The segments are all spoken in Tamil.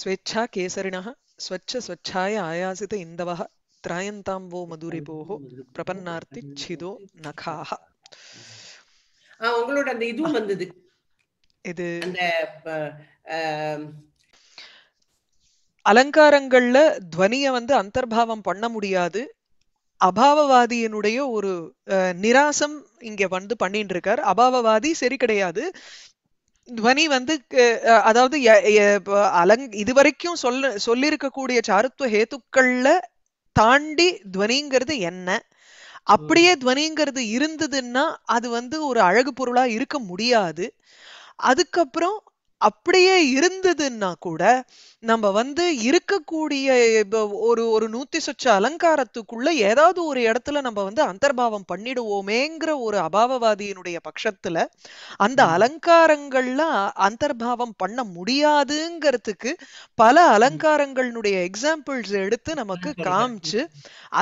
ஸ்வேச்சா கேசரிண ஸ்வச்ச ஸ்வச்சாய ஆயாசித வோ மதுரி மதுரிபோகோ பிரபன்னார்த்தி சிதோ நகா உங்களோட அந்த இதுவும் வந்தது இது அலங்காரங்கள்ல துவனிய வந்து அந்தர்பாவம் பண்ண முடியாது அபாவவாதியினுடைய ஒரு நிராசம் இங்க வந்து பண்ணிட்டு இருக்கார் அபாவவாதி சரி கிடையாது துவனி வந்து அதாவது அலங் இதுவரைக்கும் சொல்ல சொல்லியிருக்கக்கூடிய சாருத்துவ ஹேத்துக்கள்ல தாண்டி துவனிங்கிறது என்ன அப்படியே துவனிங்கிறது இருந்ததுன்னா அது வந்து ஒரு அழகு பொருளா இருக்க முடியாது அதுக்கப்புறம் அப்படியே இருந்ததுன்னா கூட நம்ம வந்து இருக்கக்கூடிய ஒரு ஒரு நூத்தி சொச்ச அலங்காரத்துக்குள்ள ஏதாவது ஒரு இடத்துல நம்ம வந்து அந்தர்பாவம் பண்ணிடுவோமேங்கிற ஒரு அபாவவாதியினுடைய பட்சத்துல அந்த அலங்காரங்கள்லாம் அந்தர்பாவம் பண்ண முடியாதுங்கிறதுக்கு பல அலங்காரங்களுடைய எக்ஸாம்பிள்ஸ் எடுத்து நமக்கு காமிச்சு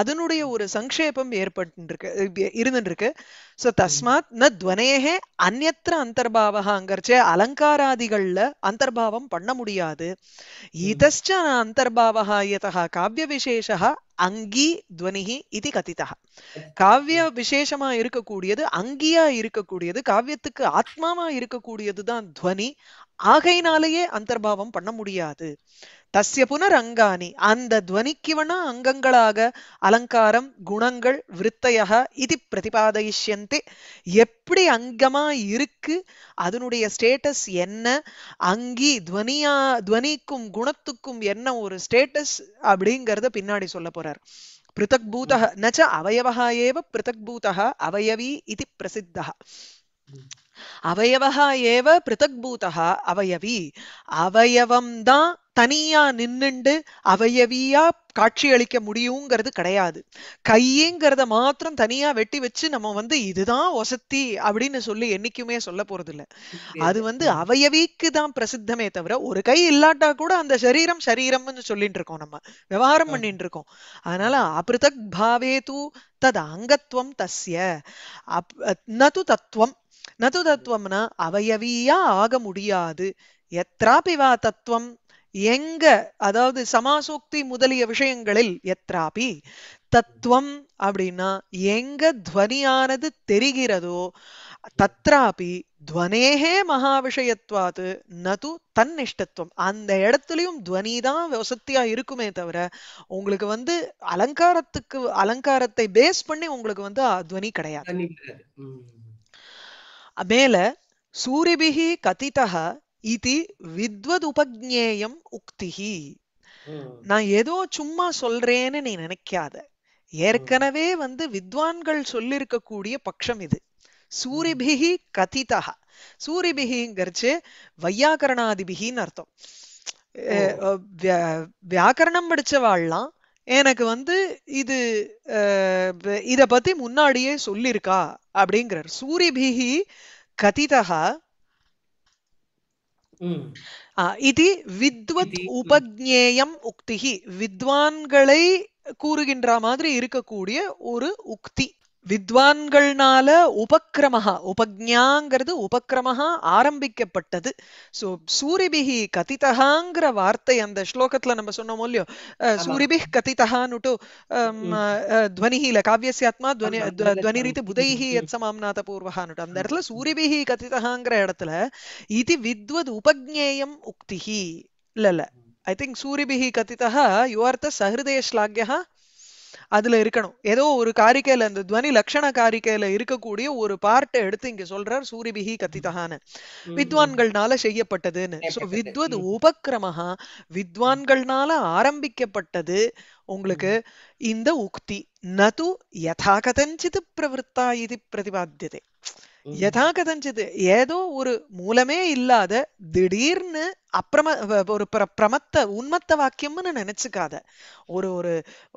அதனுடைய ஒரு சங்கேபம் ஏற்பட்டு இருக்கு இருந்துருக்கு சோ தஸ்மாத் ந துவனேகே அந்நத்திர அந்தர்பாவகாங்கிறச்சே அலங்காராதிகள்ல அந்தர்பாவம் பண்ண முடியாது इतश्च अन्तर्भावः காவிய काव्यविशेषः அங்கி துவனிஹி இது கதிதா காவிய விசேஷமா இருக்கக்கூடியது அங்கியா இருக்கக்கூடியது காவியத்துக்கு ஆத்மாவா இருக்கக்கூடியதுதான் துவனி ஆகையினாலேயே அந்தர்பாவம் பண்ண முடியாது தஸ்ய அங்கானி அந்த துவனிக்கிவன அங்கங்களாக அலங்காரம் குணங்கள் விற்த்தையா இது பிரதிபாதயிஷ்யந்தே எப்படி அங்கமா இருக்கு அதனுடைய ஸ்டேட்டஸ் என்ன அங்கி துவனியா துவனிக்கும் குணத்துக்கும் என்ன ஒரு ஸ்டேட்டஸ் அப்படிங்கிறத பின்னாடி சொல்ல போறார் பிருத்தக் பூதக நச்ச அவயவா ஏவ பிருத்தக் பூதக அவயவி இது பிரசித்தா அவயவா ஏவ பிருத்தக் பூதா அவயவி அவயவம் தான் தனியா நின்னுண்டு அவையவியா காட்சியளிக்க முடியுங்கிறது கிடையாது கையேங்கிறத மாத்திரம் தனியா வெட்டி வச்சு நம்ம வந்து இதுதான் வசத்தி அப்படின்னு சொல்லி என்னைக்குமே சொல்ல போறது இல்ல அது வந்து அவயவிக்கு தான் பிரசித்தமே தவிர ஒரு கை இல்லாட்டா கூட அந்த சரீரம் சரீரம்னு சொல்லிட்டு இருக்கோம் நம்ம விவகாரம் பண்ணிட்டு இருக்கோம் அதனால அபிருதக் பாவே தூ தத் அங்கத்துவம் தஸ்ய நது தத்துவம் நது தத்துவம்னா அவயவியா ஆக முடியாது எத்ராபி தத்துவம் எங்க அதாவது சமாசோக்தி முதலிய விஷயங்களில் எத்ராபி தத்துவம் அப்படின்னா எங்க துவனியானது தெரிகிறதோ தத்ராபி துவனேகே மகா விஷயத்வாது நது தன்னிஷ்டத்துவம் அந்த இடத்துலயும் துவனி தான் வசத்தியா இருக்குமே தவிர உங்களுக்கு வந்து அலங்காரத்துக்கு அலங்காரத்தை பேஸ் பண்ணி உங்களுக்கு வந்து துவனி கிடையாது மேல சூரிபிகி கதிதா இது வித்வதுபக்ஞேயம் உக்திஹி நான் ஏதோ சும்மா சொல்றேன்னு நீ நினைக்காத ஏற்கனவே வந்து வித்வான்கள் சொல்லிருக்கக்கூடிய பட்சம் இது சூரிபிகி கதிதா சூரிபிகிங்கிறச்சு வையாக்கரணாதிபிகின்னு அர்த்தம் வியாக்கரணம் படிச்சவாள்லாம் எனக்கு வந்து இது இத பத்தி முன்னாடியே சொல்லியிருக்கா அப்படிங்கிறார் சூரிபிகி கதிதா இது வித்வத் உபஜ்ஞேயம் உக்திஹி வித்வான்களை கூறுகின்ற மாதிரி இருக்கக்கூடிய ஒரு உக்தி வித்வான்கள்னால உபக்கிரமஹா உபஜாங்கிறது உபக்கிரமஹா ஆரம்பிக்கப்பட்டது ஸோ சூரிபிகி கதிதகாங்கிற வார்த்தை அந்த ஸ்லோகத்துல நம்ம சொன்னோம் இல்லையோ சூரிபிஹ் கதிதகான்னுட்டு துவனிஹி இல்ல காவியசியாத்மா துவனி துவனி ரீதி புதைஹி எத் சமாம்நாத பூர்வகான்னு அந்த இடத்துல சூரிபிகி கதிதகாங்கிற இடத்துல இது வித்வத் உபஜ்ஞேயம் உக்திஹி இல்ல இல்ல ஐ திங்க் சூரிபிகி கதிதா யுவார்த்த சஹிருதய ஸ்லாக்யா அதுல இருக்கணும் ஏதோ ஒரு காரிக்கையில இந்த துவனி லட்சண காரிக்கையில இருக்கக்கூடிய ஒரு பார்ட்டை எடுத்து இங்க சொல்றார் சூரிபிகி கத்திதகான வித்வான்கள்னால செய்யப்பட்டதுன்னு சோ வித்வத் உபக்கிரமஹா வித்வான்கள்னால ஆரம்பிக்கப்பட்டது உங்களுக்கு இந்த உக்தி நது யதா கதஞ்சித் பிரவருத்தா இது பிரதிபாத்தியதே யதா கதஞ்சது ஏதோ ஒரு மூலமே இல்லாத திடீர்னு அப்புறம ஒரு பிரமத்த உண்மத்த வாக்கியம்னு நினைச்சுக்காத ஒரு ஒரு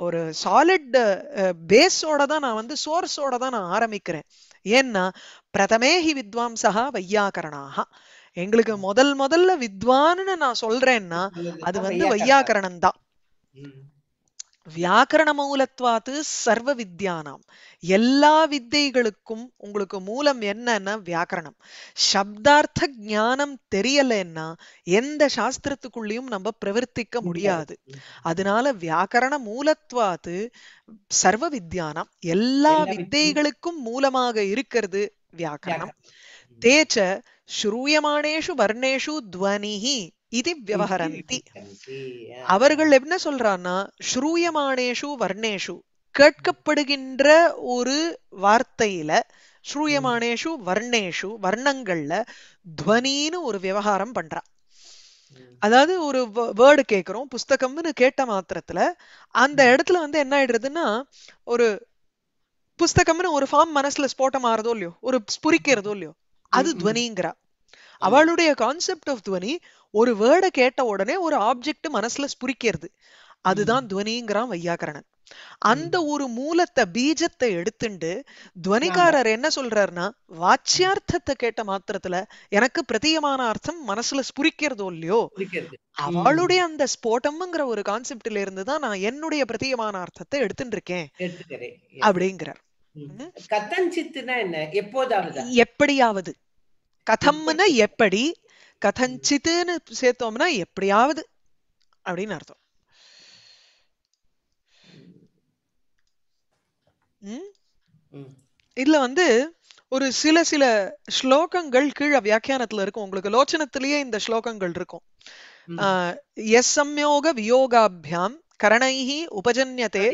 ஒரு சாலிட் பேஸோட தான் நான் வந்து சோர்ஸோட தான் நான் ஆரம்பிக்கிறேன் ஏன்னா பிரதமேஹி வித்வாம்சகா வையாகரணாக எங்களுக்கு முதல் முதல்ல வித்வான்னு நான் சொல்றேன்னா அது வந்து வையாகரணம் தான் வியாக்கரண மூலத்வாத்து சர்வ வித்யானாம் எல்லா வித்தைகளுக்கும் உங்களுக்கு மூலம் என்னன்னா வியாக்கரணம் சப்தார்த்த ஞானம் தெரியலைன்னா எந்த சாஸ்திரத்துக்குள்ளேயும் நம்ம பிரவர்த்திக்க முடியாது அதனால வியாக்கரண மூலத்வாத்து சர்வ வித்யானாம் எல்லா வித்தைகளுக்கும் மூலமாக இருக்கிறது வியாக்கரணம் தேச்ச ஸ்ரூயமானேஷு வர்ணேஷு துவனிஹி இது விவகரந்தி அவர்கள் என்ன சொல்றான்னா ஸ்ரூயமானேஷு வர்ணேஷு கேட்கப்படுகின்ற ஒரு வார்த்தையில ஸ்ரூயமானேஷு வர்ணேஷு வர்ணங்கள்ல துவனின்னு ஒரு விவகாரம் பண்றான் அதாவது ஒரு வேர்டு கேக்குறோம் புஸ்தகம்னு கேட்ட மாத்திரத்துல அந்த இடத்துல வந்து என்ன ஆயிடுறதுன்னா ஒரு புஸ்தகம்னு ஒரு ஃபார்ம் மனசுல ஸ்போட்டம் ஆறதோ இல்லையோ ஒரு ஸ்புரிக்கிறதோ இல்லையோ அது துவனிங்கிறா அவளுடைய கான்செப்ட் ஆஃப் துவனி ஒரு வேர்டை கேட்ட உடனே ஒரு ஆப்ஜெக்ட் மனசுல ஸ்புரிக்கிறது அதுதான் துவனிங்கிறான் வையாக்கரணன் அந்த ஒரு மூலத்தை பீஜத்தை எடுத்துண்டு துவனிகாரர் என்ன சொல்றாருன்னா வாச்சியார்த்தத்தை கேட்ட மாத்திரத்துல எனக்கு பிரதியமான அர்த்தம் மனசுல ஸ்புரிக்கிறதோ இல்லையோ அவளுடைய அந்த ஸ்போட்டம்ங்கிற ஒரு கான்செப்ட்ல இருந்துதான் நான் என்னுடைய பிரதியமான அர்த்தத்தை எடுத்துட்டு இருக்கேன் அப்படிங்கிறார் கதஞ்சித்துனா என்ன எப்போதாவது எப்படியாவது கதம்னா எப்படி கதஞ்சித்துன்னு சேர்த்தோம்னா எப்படியாவது அப்படின்னு அர்த்தம் இதுல வந்து ஒரு சில சில ஸ்லோகங்கள் கீழே வியாக்கியானத்துல இருக்கும் உங்களுக்கு லோச்சனத்திலேயே இந்த ஸ்லோகங்கள் இருக்கும் எஸ் சம்யோக வியோகாபியாம் கரணைஹி உபஜன்யதே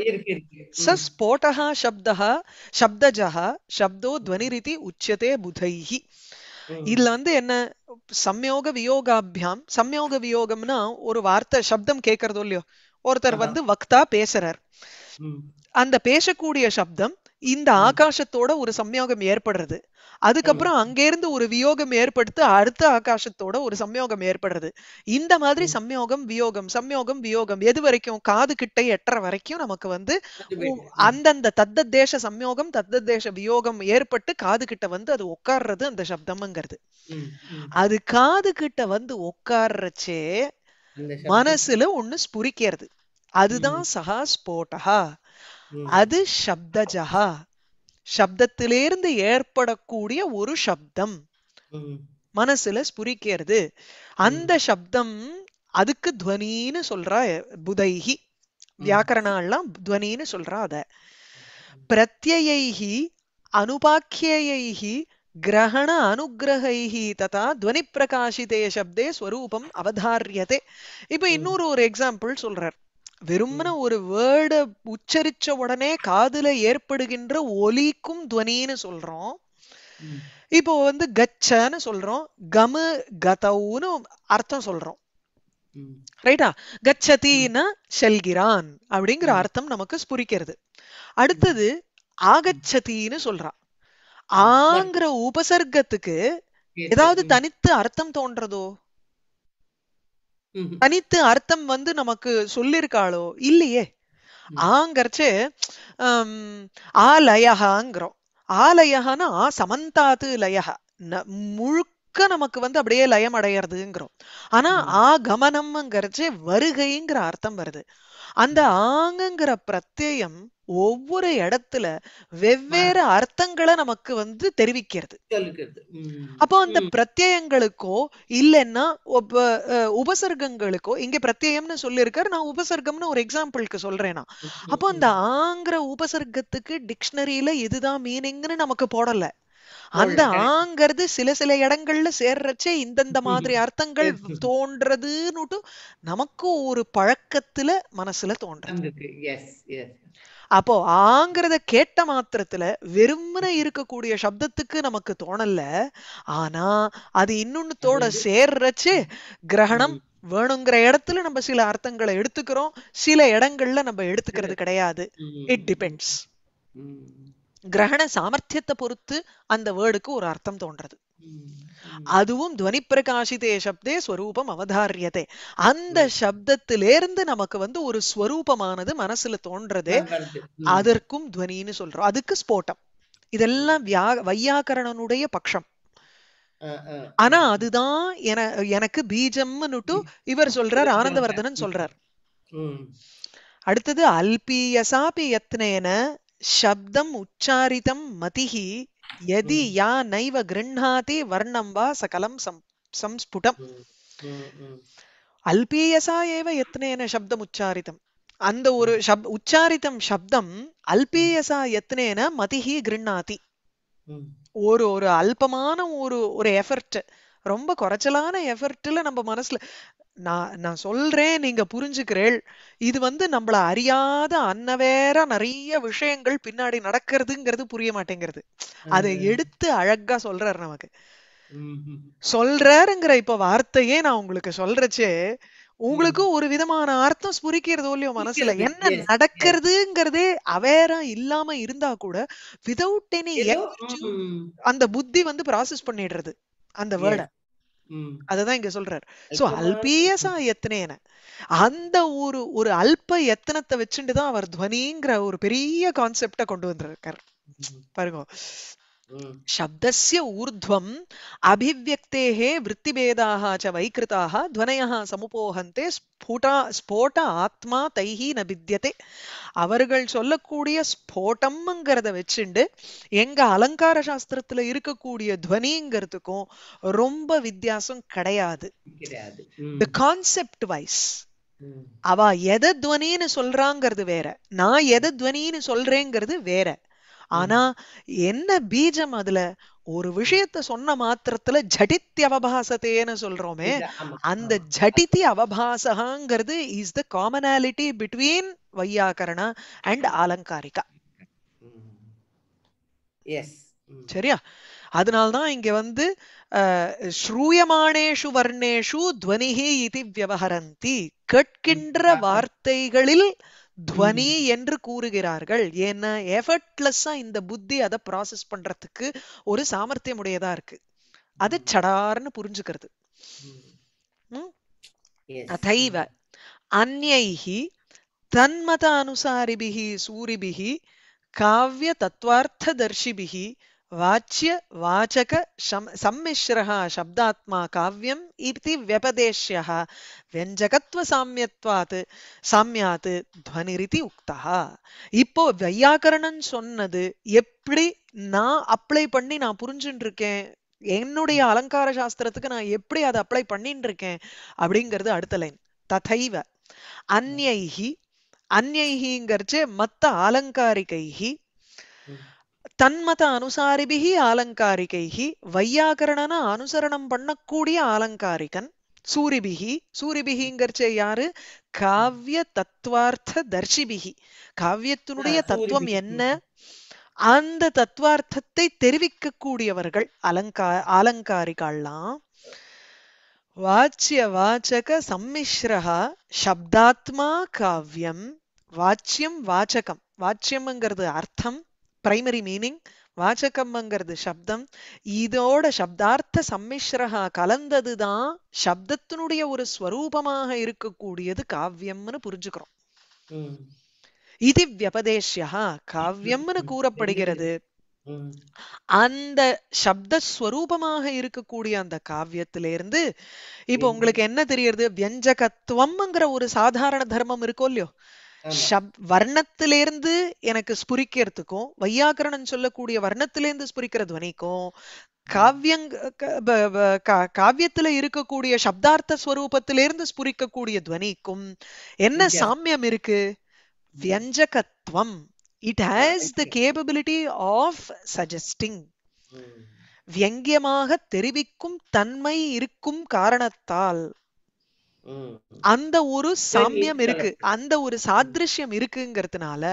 ச ஸ்போட்டா சப்தா சப்தஜா சப்தோ துவனிரிதி உச்சதே புதைஹி இதுல வந்து என்ன சம்யோக வியோகாபியாம் சம்யோக வியோகம்னா ஒரு வார்த்தை சப்தம் கேட்கறதோ இல்லையோ ஒருத்தர் வந்து வக்தா பேசுறார் அந்த பேசக்கூடிய சப்தம் இந்த ஆகாசத்தோட ஒரு சம்யோகம் ஏற்படுறது அதுக்கப்புறம் அங்கிருந்து ஒரு வியோகம் ஏற்படுத்து அடுத்த ஆகாசத்தோட ஒரு சம்யோகம் ஏற்படுறது இந்த மாதிரி சம்யோகம் வியோகம் சம்யோகம் வியோகம் எது வரைக்கும் காது கிட்டை எட்டுற வரைக்கும் நமக்கு வந்து அந்தந்த தத்த தேச சம்யோகம் தத்த தேச வியோகம் ஏற்பட்டு காது கிட்ட வந்து அது உட்கார்றது அந்த சப்தம்ங்கிறது அது காது கிட்ட வந்து உட்கார்றச்சே மனசுல ஒண்ணு ஸ்புரிக்கிறது அதுதான் சகா ஸ்போட்டகா அது சப்தஜஹா சப்தத்திலிருந்து ஏற்படக்கூடிய ஒரு சப்தம் மனசுல ஸ்புரிக்கிறது அந்த சப்தம் அதுக்கு துவனின்னு சொல்றா புதைகி வியாக்கரணாலாம் துவனின்னு சொல்றா அத பிரத்யைகி அனுபாக்கியைகி கிரகண அனுகிரகைஹி ததா துவனி பிரகாசிதே சப்தே ஸ்வரூபம் அவதாரியதே இப்ப இன்னொரு ஒரு எக்ஸாம்பிள் சொல்றார் வெறுமன ஒரு வேர்டை உச்சரிச்ச உடனே காதுல ஏற்படுகின்ற ஒலிக்கும் துவனின்னு சொல்றோம் இப்போ வந்து கச்சன்னு சொல்றோம் கமு கதவுன்னு அர்த்தம் சொல்றோம் ரைட்டா கச்சதின்னா செல்கிறான் அப்படிங்கிற அர்த்தம் நமக்கு ஸ்புரிக்கிறது அடுத்தது ஆகச்சதின்னு சொல்றான் ஆங்கிற உபசர்க்கத்துக்கு ஏதாவது தனித்து அர்த்தம் தோன்றதோ தனித்து அர்த்தம் வந்து நமக்கு சொல்லிருக்காளோ இல்லையே ஆங்கறச்சு ஆ லயகாங்கிறோம் ஆ லயகனா சமந்தாத்து லயக முழு முழுக்க நமக்கு வந்து அப்படியே லயம் அடையிறதுங்கிறோம் ஆனா ஆ கமனம்ங்கிறச்சே வருகைங்கிற அர்த்தம் வருது அந்த ஆங்கிற பிரத்யம் ஒவ்வொரு இடத்துல வெவ்வேறு அர்த்தங்களை நமக்கு வந்து தெரிவிக்கிறது அப்போ அந்த பிரத்யங்களுக்கோ இல்லைன்னா உபசர்க்கங்களுக்கோ இங்க பிரத்யம்னு சொல்லியிருக்காரு நான் உபசர்க்கம்னு ஒரு எக்ஸாம்பிளுக்கு சொல்றேனா அப்போ அந்த ஆங்கிற உபசர்க்கத்துக்கு டிக்ஷனரியில இதுதான் மீனிங்னு நமக்கு போடல அந்த ஆங்கிறது சில சில இடங்கள்ல சேர்றச்சே இந்தந்த மாதிரி அர்த்தங்கள் தோன்றதுன்னுட்டு நமக்கு ஒரு பழக்கத்துல மனசுல தோன்றது அப்போ ஆங்கிறத கேட்ட மாத்திரத்துல வெறுமன இருக்கக்கூடிய சப்தத்துக்கு நமக்கு தோணல ஆனா அது இன்னொன்னுத்தோட சேர்றச்சு கிரகணம் வேணுங்கிற இடத்துல நம்ம சில அர்த்தங்களை எடுத்துக்கிறோம் சில இடங்கள்ல நம்ம எடுத்துக்கிறது கிடையாது இட் டிபெண்ட்ஸ் கிரகண சாமர்த்தியத்தை பொறுத்து அந்த வேர்டுக்கு ஒரு அர்த்தம் தோன்றது அதுவும் துவனி பிரகாசிதே சப்தே ஸ்வரூபம் அவதாரியதே அந்த சப்தத்திலேருந்து நமக்கு வந்து ஒரு ஸ்வரூபமானது மனசுல தோன்றது அதற்கும் துவனின்னு சொல்றோம் அதுக்கு ஸ்போட்டம் இதெல்லாம் வியா வையாக்கரணனுடைய பட்சம் ஆனா அதுதான் என எனக்கு பீஜம்னுட்டு இவர் சொல்றார் ஆனந்தவர்தனன் சொல்றார் அடுத்தது அல்பியசாபி யத்னேன शब्दम् उच्चारितं मतिः यदि या नैव गृह्णाति वर्णं वा सकलं संस्फुटम् அல்பீயசா ஏவ யத்னேன சப்தம் உச்சாரித்தம் அந்த ஒரு சப் உச்சாரித்தம் சப்தம் அல்பீயசா யத்னேன மதிஹி கிருண்ணாதி ஒரு ஒரு அல்பமான ஒரு ஒரு எஃபர்ட் ரொம்ப குறைச்சலான எஃபர்ட்ல நம்ம மனசுல நான் நான் சொல்றேன் நீங்க புரிஞ்சுக்கிறேள் இது வந்து நம்மள அறியாத அன்னவேரா நிறைய விஷயங்கள் பின்னாடி நடக்கிறதுங்கிறது புரிய மாட்டேங்கிறது அதை எடுத்து அழகா சொல்றாரு நமக்கு சொல்றாருங்கிற இப்ப வார்த்தையே நான் உங்களுக்கு சொல்றச்சே உங்களுக்கும் ஒரு விதமான அர்த்தம் ஸ்புரிக்கிறது இல்லையோ மனசுல என்ன நடக்கிறதுங்கிறதே அவேரா இல்லாம இருந்தா கூட விதவுட் எனி அந்த புத்தி வந்து ப்ராசஸ் பண்ணிடுறது அந்த வேர்டை அதுதான் இங்க சொல்றாரு சோ அல்பீயசா எத்தனேன அந்த ஒரு ஒரு அல்ப எத்தனத்தை வச்சுட்டுதான் அவர் துவனிங்கிற ஒரு பெரிய கான்செப்ட கொண்டு வந்திருக்காரு பாருங்க சப்தசிய ஊர்த்வம் अभिव्यक्तेः விருத்திபேதாக ச வைக்கிருதாக துவனையாக சமுபோகந்தே ஸ்புடா ஸ்போட்ட ஆத்மா தைஹி ந பித்தியதே அவர்கள் சொல்லக்கூடிய ஸ்போட்டம்ங்கிறத வச்சுண்டு எங்க அலங்கார சாஸ்திரத்துல இருக்கக்கூடிய துவனிங்கிறதுக்கும் ரொம்ப வித்தியாசம் கிடையாது கான்செப்ட் வைஸ் அவ எதை துவனின்னு சொல்றாங்கிறது வேற நான் எதை துவனின்னு சொல்றேங்கிறது வேற ஆனா என்ன பீஜம் அதுல ஒரு விஷயத்த சொன்ன மாத்திரத்துல ஜடித்தி அவபாசத்தேன்னு சொல்றோமே அந்த ஜடித்தி அவபாசகாங்கிறது இஸ் த காமனாலிட்டி பிட்வீன் வையாக்கரணா அண்ட் ஆலங்காரிகா சரியா அதனால்தான் இங்க வந்து ஸ்ரூயமானேஷு வர்ணேஷு துவனிஹி இது வியவஹரந்தி கேட்கின்ற வார்த்தைகளில் துவனி என்று கூறுகிறார்கள் ஏன்னா எஃபர்ட்லெஸ்ஸா இந்த புத்தி அதை ப்ராசஸ் பண்றதுக்கு ஒரு சாமர்த்தியம் உடையதா இருக்கு அது சடார்னு புரிஞ்சுக்கிறது அதைவ அந்நைஹி தன்மத அனுசாரிபிகி சூரிபிகி காவிய தத்துவார்த்த தர்ஷிபிகி வாசக वाचक சப்தாத்மா காவியம் काव्यम् इति व्यपदेश्यः व्यञ्जकत्वसाम्यत्वात् சாமியாத்து துவனிரித்தி உக்தா இப்போ வையாக்கரணன் சொன்னது எப்படி நான் அப்ளை பண்ணி நான் புரிஞ்சுட்டு இருக்கேன் என்னுடைய அலங்கார சாஸ்திரத்துக்கு நான் எப்படி அதை அப்ளை பண்ணிட்டு இருக்கேன் அப்படிங்கிறது அடுத்த லைன் ததைவ அந்யைஹி அந்யைஹிங்கிறச்சு மத்த ஆலங்காரிகைஹி தன்மத அனுசாரிபிகி ஆலங்காரிகைகி வையாகரணன அனுசரணம் பண்ணக்கூடிய ஆலங்காரிகன் சூரிபிகி சூரிபிகிங்கர்ச்சே யாரு காவிய தத்துவார்த்த தர்ஷிபிகி காவியத்தினுடைய தத்துவம் என்ன அந்த தத்துவார்த்தத்தை தெரிவிக்க கூடியவர்கள் அலங்கா ஆலங்காரிகள்லாம் வாச்சிய வாச்சக சம்மிஸ்ரஹா சப்தாத்மா காவியம் வாச்சியம் வாச்சகம் வாச்சியம்ங்கிறது அர்த்தம் பிரைமரி மீனிங் வாச்சகம்ங்கிறது சப்தம் இதோட சப்தார்த்த சம்மிஸ்ரகா கலந்தது தான் சப்தத்தினுடைய ஒரு ஸ்வரூபமாக இருக்கக்கூடியது காவியம்னு புரிஞ்சுக்கிறோம் இது வியபதேஷ்யா காவியம்னு கூறப்படுகிறது அந்த சப்த ஸ்வரூபமாக இருக்கக்கூடிய அந்த காவியத்திலிருந்து இப்போ உங்களுக்கு என்ன தெரியறது வியஞ்சகத்துவம்ங்கிற ஒரு சாதாரண தர்மம் இருக்கோ இல்லையோ வர்ணத்திலேருந்து எனக்கு ஸ்புரிக்கிறதுக்கும் வையாக்கரணம் சொல்லக்கூடிய வர்ணத்திலேருந்து ஸ்புரிக்கிற துவனிக்கும் காவியங் காவியத்துல இருக்கக்கூடிய சப்தார்த்த ஸ்வரூபத்திலிருந்து ஸ்புரிக்கக்கூடிய துவனிக்கும் என்ன சாமியம் இருக்கு வியஞ்சகத்துவம் it has the capability of suggesting வியங்கியமாக தெரிவிக்கும் தன்மை இருக்கும் காரணத்தால் அந்த ஒரு சாமியம் இருக்கு அந்த ஒரு சாதிருஷ்யம் இருக்குங்கிறதுனால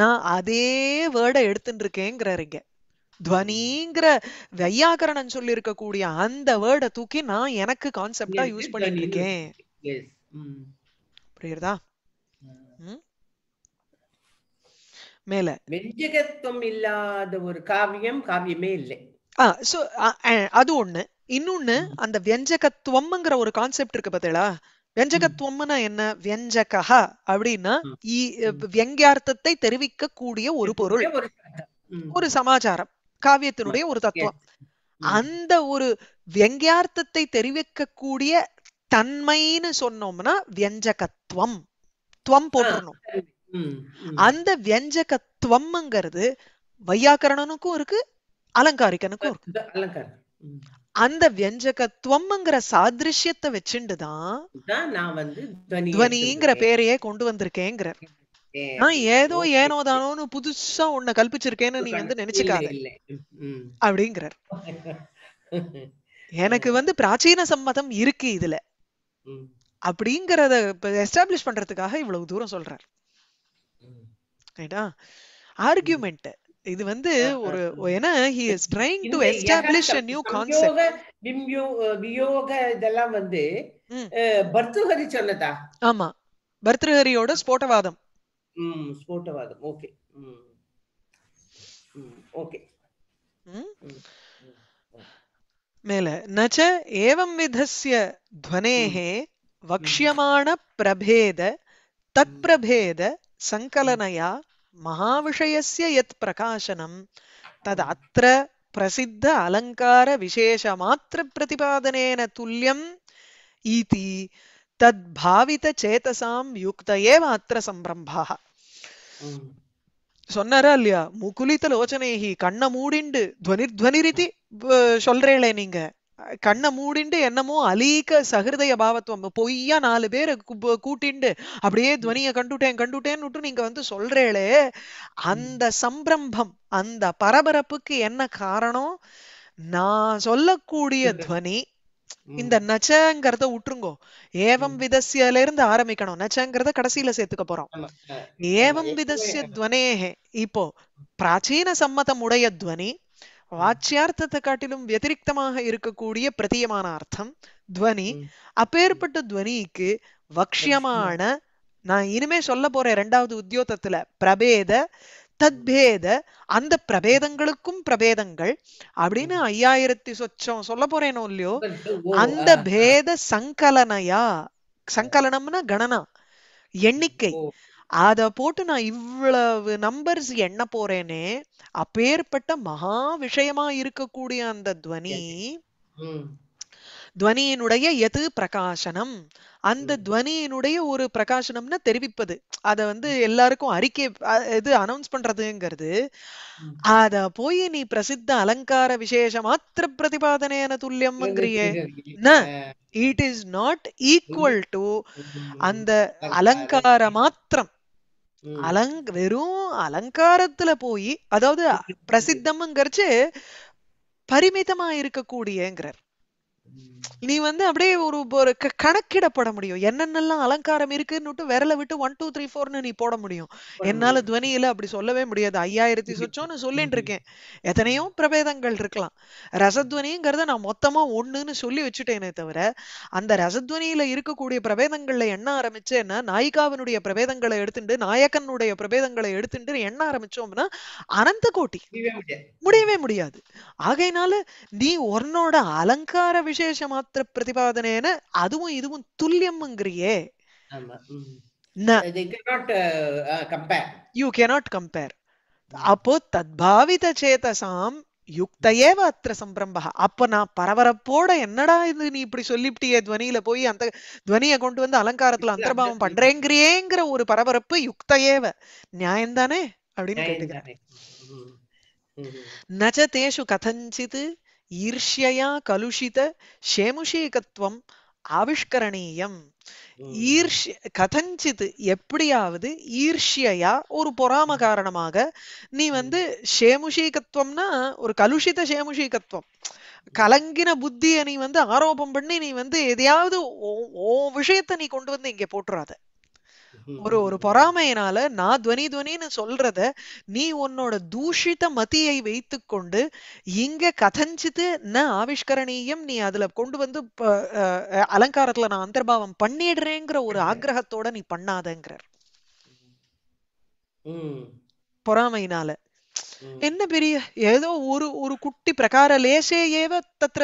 நான் அதே வேர்டை எடுத்துட்டு இருக்கேங்கிறீங்க துவனிங்கிற வையாகரணம் சொல்லி இருக்கக்கூடிய அந்த வேர்டை தூக்கி நான் எனக்கு கான்செப்டா யூஸ் பண்ணிட்டு இருக்கேன் புரியுறதா மேல வெஞ்சகத்துவம் இல்லாத ஒரு காவியம் காவியமே இல்லை அது ஒண்ணு இன்னொன்னு அந்த வியஞ்சகத்துவம்ங்கிற ஒரு கான்செப்ட் இருக்கு பாத்தீங்களா வியஞ்சகத்துவம்னா என்ன வியஞ்சகா அப்படின்னா வியங்கியார்த்தத்தை தெரிவிக்க கூடிய ஒரு பொருள் ஒரு சமாச்சாரம் காவியத்தினுடைய ஒரு தத்துவம் அந்த ஒரு வியங்கியார்த்தத்தை தெரிவிக்க கூடிய தன்மைன்னு சொன்னோம்னா வியஞ்சகத்துவம் துவம் போட்டுறணும் அந்த வியஞ்சகத்துவம்ங்கிறது வையாக்கரணனுக்கும் இருக்கு அலங்காரிக்கனுக்கும் இருக்கு அந்த வியஞ்சகத்துவம்ங்கிற சாதிருஷ்யத்தை வச்சுண்டு தான் நான் வந்து துவனிங்கிற பேரையே கொண்டு வந்திருக்கேங்கிற நான் ஏதோ ஏனோ தானோன்னு புதுசா உன்னை கல்பிச்சிருக்கேன்னு நீ வந்து நினைச்சுக்காத அப்படிங்கிறார் எனக்கு வந்து பிராச்சீன சம்மதம் இருக்கு இதுல அப்படிங்கறத எஸ்டாப்ளிஷ் பண்றதுக்காக இவ்வளவு தூரம் சொல்றார் ரைட்டா ஆர்கியூமெண்ட் இது வந்து ஒரு ஏன்னா he is trying to establish a new concept விம்யோ வியோக இதெல்லாம் வந்து பர்த்ருஹரி சொன்னதா ஆமா பர்த்ருஹரியோட ஸ்போட்டவாதம் ம் ஸ்போட்டவாதம் ஓகே ம் ஓகே மேல நச்ச ஏவம் விதஸ்ய ध्वனேஹே வக்ஷ்யமான பிரபேத தத் பிரபேத சங்கலனயா மகாவிஷயस्य யத் பிரகாசனம் தத் அத்திர பிரசித்த அலங்கார விசேஷ மாத்திர பிரதிபாதனேன துல்லியம் ஈதி தத் பாவித சேதசாம் யுக்தயே மாத்திர சம்பிரம்பா சொன்னாரா இல்லையா முகுலித்த லோச்சனைகி கண்ணை மூடிண்டு துவனிர் துவனிரித்தி சொல்றேளே நீங்க கண்ணை மூடிண்டு என்னமோ அலீக சகிருதய பாவத்துவம் பொய்யா நாலு பேர் கூட்டிண்டு அப்படியே துவனியை கண்டுட்டேன் கண்டுட்டேன்னு நீங்க வந்து சொல்றேளே அந்த சம்பிரம்பம் அந்த பரபரப்புக்கு என்ன காரணம் நான் சொல்லக்கூடிய துவனி இந்த நச்சங்கிறத விட்டுருங்கோ ஏவம் விதசியல இருந்து ஆரம்பிக்கணும் நச்சங்கிறத கடைசியில சேர்த்துக்க போறோம் ஏவம் விதசிய துவனேகே இப்போ பிராச்சீன சம்மதம் உடைய துவனி வாச்சியார்த்தத்தை காட்டிலும் வத்திரிகமாக இருக்கக்கூடிய பிரதியமான அர்த்தம் துவனி அப்பேற்பட்ட துவனிக்கு வக்ஷியமான நான் இனிமே சொல்ல போற ரெண்டாவது உத்தியோகத்துல பிரபேத தத்பேத அந்த பிரபேதங்களுக்கும் பிரபேதங்கள் அப்படின்னு ஐயாயிரத்தி சொச்சம் சொல்ல போறேனோ இல்லையோ அந்த பேத சங்கலனையா சங்கலனம்னா கணனா எண்ணிக்கை அத போட்டு நான் இவ்வளவு நம்பர்ஸ் எண்ண போறேனே அப்பேற்பட்ட மகா விஷயமா இருக்கக்கூடிய அந்த துவனி துவனியினுடைய எது பிரகாசனம் அந்த துவனியினுடைய ஒரு பிரகாசனம்னா தெரிவிப்பது அத வந்து எல்லாருக்கும் அறிக்கை இது அனௌன்ஸ் பண்றதுங்கிறது அத போய் நீ பிரசித்த அலங்கார விசேஷ மாத்திர பிரதிபாதனையான துல்லியம்ங்கிறியே it is not equal to அந்த அலங்கார மாத்திரம் அலங் வெறும் அலங்காரத்துல போய் அதாவது பிரசித்தம்ங்கிறச்சு பரிமிதமா இருக்கக்கூடியங்கிறார் நீ வந்து அப்படியே ஒரு ஒரு கணக்கிடப்பட முடியும் என்னென்னலாம் அலங்காரம் இருக்குன்னு விரல விட்டு ஒன் டூ த்ரீ ஃபோர்னு நீ போட முடியும் என்னால துவனியில அப்படி சொல்லவே முடியாது ஐயாயிரத்தி சொச்சோன்னு சொல்லிட்டு இருக்கேன் எத்தனையோ பிரபேதங்கள் இருக்கலாம் ரசத்வனிங்கிறத நான் மொத்தமா ஒண்ணுன்னு சொல்லி வச்சுட்டேனே தவிர அந்த ரசத்வனியில இருக்கக்கூடிய பிரபேதங்கள்ல எண்ண ஆரம்பிச்சேன்னா நாயிகாவினுடைய பிரபேதங்களை எடுத்துட்டு நாயக்கனுடைய பிரபேதங்களை எடுத்துட்டு எண்ண ஆரம்பிச்சோம்னா அனந்த கோட்டி முடியவே முடியாது ஆகையினால நீ உன்னோட அலங்கார விஷயம் விசேஷ மாத்திர பிரதிபாதனேன அதுவும் இதுவும் துல்லியம்ங்கிறியே யூ கேனாட் கம்பேர் அப்போ தத்பாவித சேதசாம் யுக்தையேவ அத்த சம்பிரம்பா அப்ப நான் பரபரப்போட என்னடா இது நீ இப்படி சொல்லிவிட்டியே துவனியில போய் அந்த துவனியை கொண்டு வந்து அலங்காரத்துல அந்தர்பாவம் பண்றேங்கிறேங்கிற ஒரு பரபரப்பு யுக்தையேவ நியாயம்தானே அப்படின்னு கேட்டுக்கிறேன் நச்ச தேஷு கதஞ்சித் ஈர்ஷையா கலுஷித சேமுஷீகத்துவம் ஆவிஷ்கரணீயம் ஈர்ஷ கதஞ்சித் எப்படியாவது ஈர்ஷ்யையா ஒரு பொறாம காரணமாக நீ வந்து ஷேமுஷீகத்துவம்னா ஒரு கலுஷித சேமுஷீகத்துவம் கலங்கின புத்திய நீ வந்து ஆரோபம் பண்ணி நீ வந்து எதையாவது விஷயத்த நீ கொண்டு வந்து இங்க போட்டுறாத ஒரு ஒரு பொறாமையினால நான் துவனி துவனின்னு சொல்றத நீ உன்னோட தூஷித மதியை வைத்து கொண்டு இங்க கதஞ்சிட்டு ந ஆவிஷ்கரணீயம் நீ அதுல கொண்டு வந்து அலங்காரத்துல நான் அந்தர்பாவம் பண்ணிடுறேங்கிற ஒரு ஆக்கிரகத்தோட நீ பண்ணாதங்கிறார் பொறாமையினால என்ன பெரிய ஏதோ ஒரு ஒரு குட்டி பிரகார லேசே ஏவ தத்ர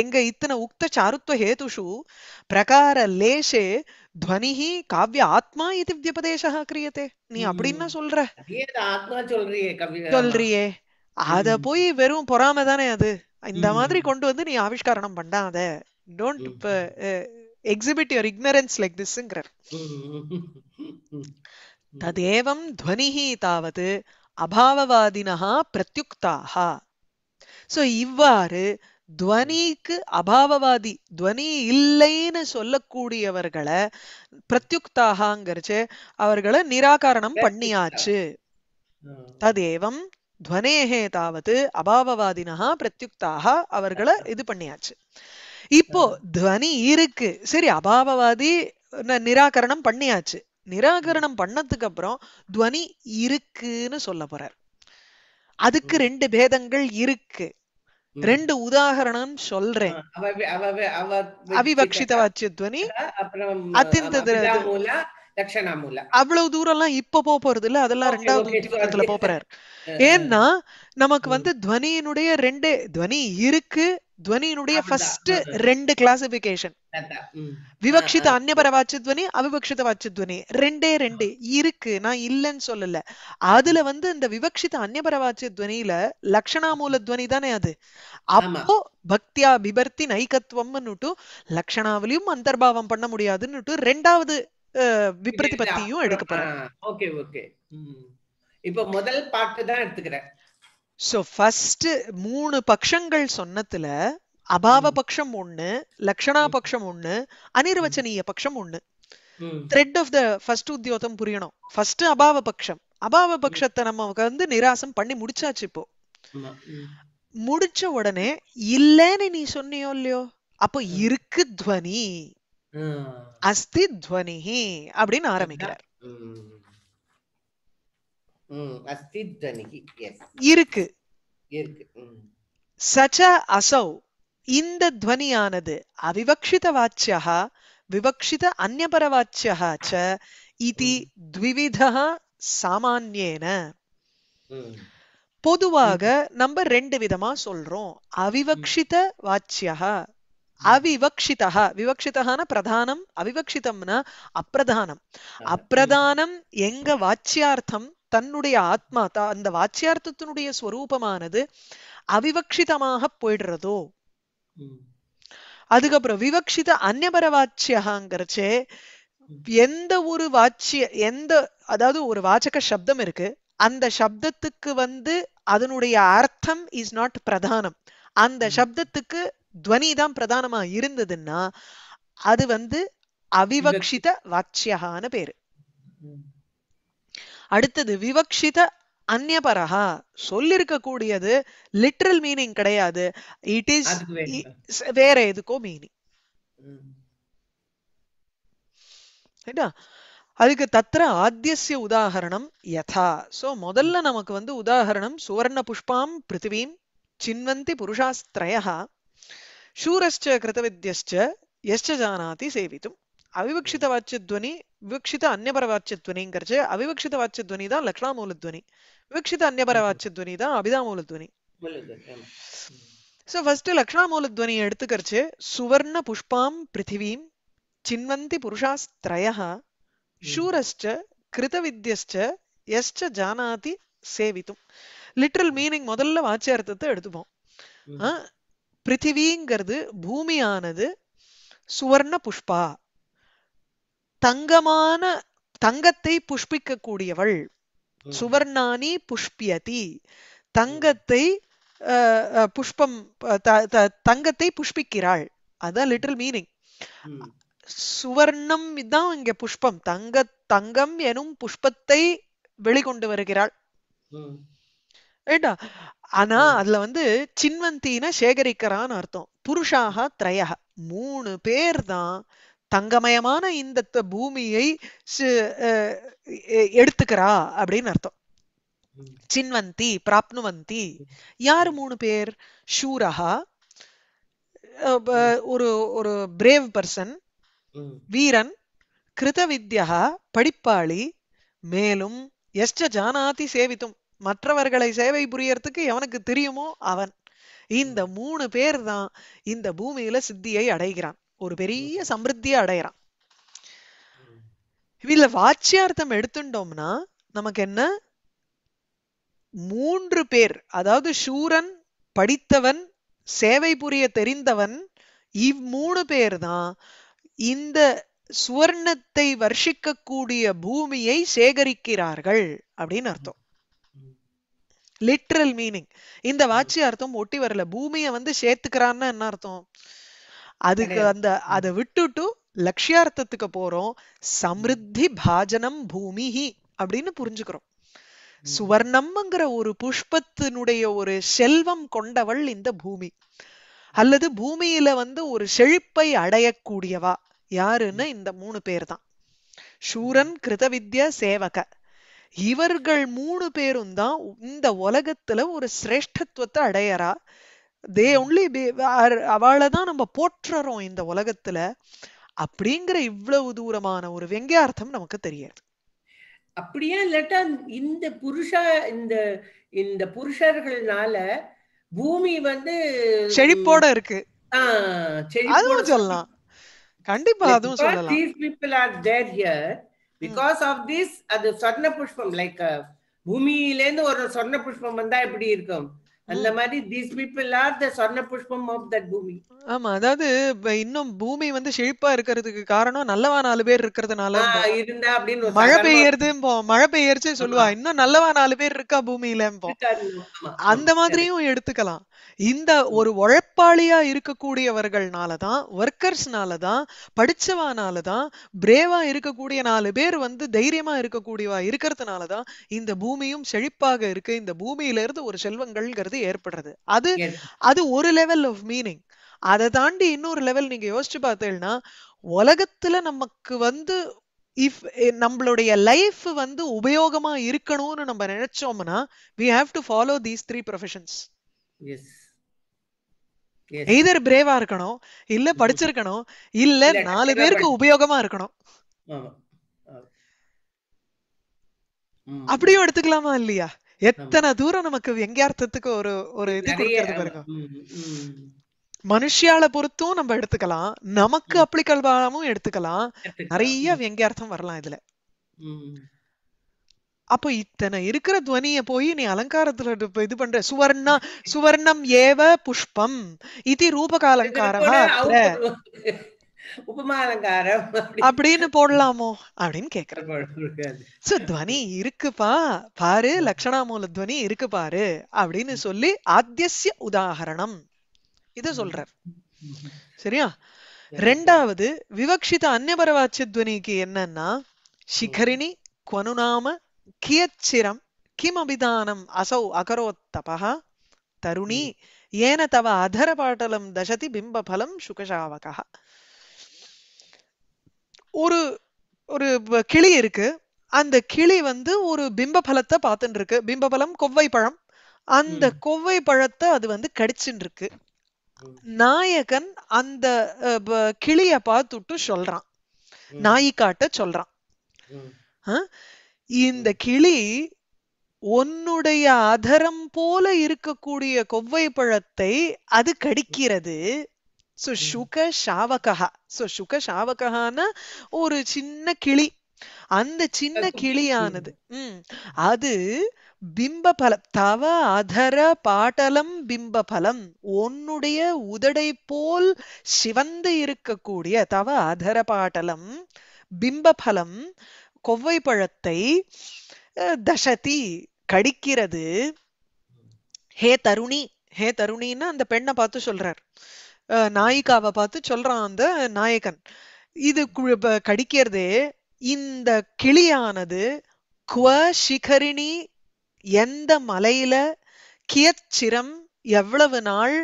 எங்க இத்தனை உக்த சாருத்வ ஹேதுஷு பிரகார லேசே துவனிஹி காவிய ஆத்மா இது வியபதேசா கிரியத்தே நீ அப்படின்னா சொல்ற ஆத்மா சொல்றியே சொல்றியே அத போய் வெறும் பொறாம தானே அது இந்த மாதிரி கொண்டு வந்து நீ ஆவிஷ்காரணம் பண்ணாத டோன்ட் இப்ப எக்ஸிபிட் யுவர் இக்னரன்ஸ் லைக் திஸ்ங்கிற ததேவம் துவனிஹி தாவது அபாவவாதினா பிரத்யுக்தாக சோ இவ்வாறு துவனிக்கு அபாவவாதி துவனி இல்லைன்னு சொல்லக்கூடியவர்களை பிரத்யுக்தாகாங்கிறச்சு அவர்களை நிராகரணம் பண்ணியாச்சு ததேவம் துவனேகே தாவது அபாவவாதினா பிரத்யுக்தாக அவர்களை இது பண்ணியாச்சு இப்போ துவனி இருக்கு சரி அபாவவாதி நிராகரணம் பண்ணியாச்சு நிராகரணம் பண்ணதுக்கு அப்புறம் துவனி இருக்குன்னு சொல்ல போறார் அதுக்கு ரெண்டு பேதங்கள் இருக்கு ரெண்டு உதாகரணம் சொல்றேன் அவிபக்ஷித அவ்வளவு தூரம் எல்லாம் இப்ப போறது இல்ல அதெல்லாம் ரெண்டாவது போறாரு ஏன்னா நமக்கு வந்து துவனியினுடைய ரெண்டு துவனி இருக்கு துவனியினுடைய ஃபர்ஸ்ட் ரெண்டு கிளாசிபிகேஷன் விவக்ஷித அந்நியபர வாச்சுத்வனி அவிவக்ஷித துவனி ரெண்டே ரெண்டு இருக்கு நான் இல்லைன்னு சொல்லல அதுல வந்து இந்த விவக்ஷித அந்நியபர துவனியில லக்ஷணாமூல துவனி தானே அது அப்போ பக்தியா விபர்த்தி நைகத்துவம்னுட்டு லக்ஷணாவலியும் அந்தர்பாவம் பண்ண முடியாதுன்னுட்டு ரெண்டாவது விப்ரதிபத்தியும் எடுக்க போறேன் ஓகே ஓகே இப்போ முதல் பாட்டு தான் எடுத்துக்கிறேன் சோ ஃபர்ஸ்ட் மூணு பக்ஷங்கள் சொன்னதுல அபாவ பக்ஷம் ஒண்ணு லக்ஷணா பக்ஷம் ஒண்ணு அனிர்வச்சனீய பக்ஷம் ஒண்ணு த்ரெட் ஆஃப் த ஃபர்ஸ்ட் உத்தியோகம் புரியணும் ஃபர்ஸ்ட் அபாவ பக்ஷம் அபாவ பக்ஷத்தை நம்ம வந்து நிராசம் பண்ணி முடிச்சாச்சு இப்போ முடிச்ச உடனே இல்லன்னு நீ சொன்னியோ இல்லையோ அப்போ இருக்கு துவனி அஸ்தி துவனி அப்படின்னு ஆரம்பிக்கிறார் இருக்கு சச்ச அசௌ இந்த துவனியானது அவிவக்ஷித வாச்சியா விவக்ஷித அந்நபர வாச்சியா ச இதி த்விவிதா சாமான்யேன பொதுவாக நம்ம ரெண்டு விதமா சொல்றோம் அவிவக்ஷித வாச்சியா அவிவக்ஷிதா விவக்ஷிதான பிரதானம் அவிவக்ஷிதம்னா அப்பிரதானம் அப்பிரதானம் எங்க வாச்சியார்த்தம் தன்னுடைய ஆத்மா த அந்த வாச்சியார்த்தத்தினுடைய ஸ்வரூபமானது அவிவக்ஷிதமாக போயிடுறதோ அதுக்கப்புறம் விவக்ஷித அந்நபர வாச்சியகாங்கிறச்சே எந்த ஒரு வாச்சிய எந்த அதாவது ஒரு வாச்சக சப்தம் இருக்கு அந்த சப்தத்துக்கு வந்து அதனுடைய அர்த்தம் இஸ் நாட் பிரதானம் அந்த சப்தத்துக்கு துவனி தான் பிரதானமா இருந்ததுன்னா அது வந்து அவிவக்ஷித வாச்சியகான பேரு அடுத்தது விவக்ஷித அந்நபரஹா சொல்லிருக்கக்கூடியது லிட்ரல் மீனிங் கிடையாது இட் இஸ் வேற எதுக்கோ மீனிங் அதுக்கு தத்திர ஆத்தியசிய உதாகரணம் யதா சோ முதல்ல நமக்கு வந்து உதாகரணம் சுவர்ண புஷ்பாம் பிருத்திவீம் சின்வந்தி புருஷாஸ்திரயா சூரஸ்ச கிருதவித்யஸ்ச எஸ்ச ஜானாதி சேவித்தும் அவிவக்ஷித வாட்சிய துவனி விவக்ஷித அந்நபர வாட்சிய துவனிங்கிறது அவிவக்ஷித வாட்சிய துவனி தான் லக்ஷணா துவனி விவக்ஷித அந்நபர வாட்சிய துவனி தான் அபிதா துவனி சோ ஃபர்ஸ்ட் லக்ஷணா துவனி எடுத்துக்கிறச்சு சுவர்ண புஷ்பாம் பிருத்திவீம் சின்வந்தி புருஷாஸ்திரயா கிருத வித்யஸ்ட எஸ்ட ஜானாதி சேவித்தும் லிட்ரல் மீனிங் முதல்ல வாச்சியார்த்தத்தை எடுத்துப்போம் பிருத்திவிங்கிறது பூமியானது சுவர்ண புஷ்பா தங்கமான தங்கத்தை புஷ்பிக்கக்கூடியவள் சுவர்ணானி புஷ்பியதி தங்கத்தை புஷ்பம் தங்கத்தை புஷ்பிக்கிறாள் அதான் லிட்டில் மீனிங் சுவர்ணம் தான் இங்க புஷ்பம் தங்க தங்கம் எனும் புஷ்பத்தை வெளிக்கொண்டு வருகிறாள் ஆனா அதுல வந்து சின்வந்தின சேகரிக்கிறான்னு அர்த்தம் புருஷாக திரையக மூணு பேர் தான் தங்கமயமான இந்த பூமியை எடுத்துக்கிறா அப்படின்னு அர்த்தம் சின்வந்தி பிராப்னுவந்தி யாரு மூணு பேர் ஷூரஹா ஒரு ஒரு பிரேவ் பர்சன் வீரன் கிருத வித்யா படிப்பாளி மேலும் எஸ்ட ஜானாதி சேவித்தும் மற்றவர்களை சேவை புரியறதுக்கு எவனுக்கு தெரியுமோ அவன் இந்த மூணு பேர் தான் இந்த பூமியில சித்தியை அடைகிறான் ஒரு பெரிய சமிருத்தியை அடையிறான் இதுல வாட்சியார்த்தம் எடுத்துட்டோம்னா நமக்கு என்ன மூன்று பேர் அதாவது சூரன் படித்தவன் சேவை புரிய தெரிந்தவன் இவ் மூணு பேர் தான் இந்த சுவர்ணத்தை வர்ஷிக்கக்கூடிய பூமியை சேகரிக்கிறார்கள் அப்படின்னு அர்த்தம் லிட்ரல் மீனிங் இந்த வாட்சியார்த்தம் ஒட்டி வரல பூமியை வந்து சேர்த்துக்கிறான்னா என்ன அர்த்தம் அதுக்கு அந்த அதை விட்டுட்டு லட்சியார்த்தத்துக்கு போறோம் சமிருத்தி பாஜனம் பூமிஹி அப்படின்னு புரிஞ்சுக்கிறோம் சுவர்ணம்ங்கிற ஒரு புஷ்பத்தினுடைய ஒரு செல்வம் கொண்டவள் இந்த பூமி அல்லது பூமியில வந்து ஒரு செழிப்பை அடையக்கூடியவா யாருன்னு இந்த மூணு பேர் தான் சூரன் கிருதவித்யா சேவக இவர்கள் மூணு பேரும் தான் இந்த உலகத்துல ஒரு சிரேஷ்டத்துவத்தை அடையறா தே ஒன்லி அவளை தான் நம்ம போற்றுறோம் இந்த உலகத்துல அப்படிங்கிற இவ்வளவு தூரமான ஒரு வெங்கியார்த்தம் நமக்கு தெரியாது அப்படியே இல்லாட்டா இந்த புருஷ இந்த இந்த புருஷர்கள்னால பூமி வந்து செழிப்போட இருக்கு அதுவும் சொல்லலாம் கண்டிப்பா அதுவும் சொல்லலாம் these people are there here because of this அது சொர்ண புஷ்பம் லைக் பூமியிலேருந்து ஒரு சொர்ண புஷ்பம் வந்தா எப்படி இருக்கும் அந்த மாதிரி தீஸ் பீப்புள் ஆர் த சொர்ண புஷ்பம் ஆஃப் தட் பூமி ஆமா அதாவது இன்னும் பூமி வந்து செழிப்பா இருக்கிறதுக்கு காரணம் நல்லவா நாலு பேர் இருக்கிறதுனால இருந்தா அப்படின்னு மழை பெய்யறது மழை பெய்யறச்சு சொல்லுவா இன்னும் நல்லவா நாலு பேர் இருக்கா பூமியில அந்த மாதிரியும் எடுத்துக்கலாம் இந்த ஒரு உழைப்பாளியா இருக்கக்கூடியவர்கள்னால தான் ஒர்க்கர்ஸ்னால தான் படிச்சவானால தான் பிரேவா இருக்கக்கூடிய நாலு பேர் வந்து தைரியமா இருக்கக்கூடியவா இருக்கிறதுனால தான் இந்த பூமியும் செழிப்பாக இருக்கு இந்த பூமியில இருந்து ஒரு செல்வங்கள்ங்கிறது ஏற்படுறது அது அது ஒரு லெவல் ஆஃப் மீனிங் அதை தாண்டி இன்னொரு லெவல் நீங்க யோசிச்சு பார்த்தீங்கன்னா உலகத்துல நமக்கு வந்து இஃப் eh, நம்மளுடைய லைஃப் வந்து உபயோகமா இருக்கணும்னு நம்ம நினைச்சோம்னா we have to follow these three professions as either பிரேவா இருக்கணும் இல்ல படிச்சிருக்கணும் இல்ல நாலு பேருக்கு உபயோகமா இருக்கணும் அப்படியும் எடுத்துக்கலாமா இல்லையா எத்தனை தூரம் நமக்கு வியங்கியார்த்தத்துக்கு ஒரு ஒரு இது கொடுக்கறது பாருங்க மனுஷியால பொறுத்தும் நம்ம எடுத்துக்கலாம் நமக்கு கல்வாமும் எடுத்துக்கலாம் நிறைய வெங்கியார்த்தம் வரலாம் இதுல அப்ப இத்தனை இருக்கிற துவனிய போய் நீ அலங்காரத்துல இது பண்ற சுவர்ணா சுவர்ணம் ஏவ புஷ்பம் இது ரூபகாலங்காரமா உபமாலங்காரம் அப்படின்னு போடலாமோ அப்படின்னு கேக்குறேன் சோ துவனி இருக்குப்பா பாரு மூல துவனி இருக்கு பாரு அப்படின்னு சொல்லி ஆத்தியசிய உதாகரணம் இத சொல்றார் சரியா ரெண்டாவது விவக்ஷித அந்நியபரவாச்சிய துவனிக்கு என்னன்னா சிகரிணி கொனுநாம கியச்சிரம் கிமபிதானம் कियच्चिरं किमभिधानम् असौ தருணி ஏன தவ அதர பாட்டலம் தசதி பிம்பபலம் சுகசாவகः ஒரு ஒரு கிளி இருக்கு அந்த கிளி வந்து ஒரு பிம்ப பலத்தை பார்த்துட்டு இருக்கு பிம்பபலம் பலம் கொவ்வை பழம் அந்த கொவ்வை பழத்தை அது வந்து கடிச்சுட்டு இருக்கு நாயகன் அந்த கிளிய பார்த்துட்டு சொல்றான் நாய்க்காட்ட சொல்றான் இந்த கிளி உன்னுடைய அதரம் போல இருக்கக்கூடிய கொவ்வை பழத்தை அது கடிக்கிறது சோ சுக சாவகா சோ சுக சாவகான ஒரு சின்ன கிளி அந்த சின்ன கிளியானது உம் அது பிம்ப பலம் தவ அதர பாட்டலம் பிம்ப பலம் உன்னுடைய உதடை போல் சிவந்து இருக்கக்கூடிய தவ அதர பாட்டலம் பிம்ப பலம் கொவ்வை பழத்தை தசதி கடிக்கிறது ஹே தருணி ஹே தருணின்னு அந்த பெண்ணை பார்த்து சொல்றார் நாயிகாவை பார்த்து சொல்றான் அந்த நாயகன் இது கடிக்கிறதே இந்த கிளியானது குவ சிகரிணி எந்த மலையில கியச்சிரம் எவ்வளவு நாள்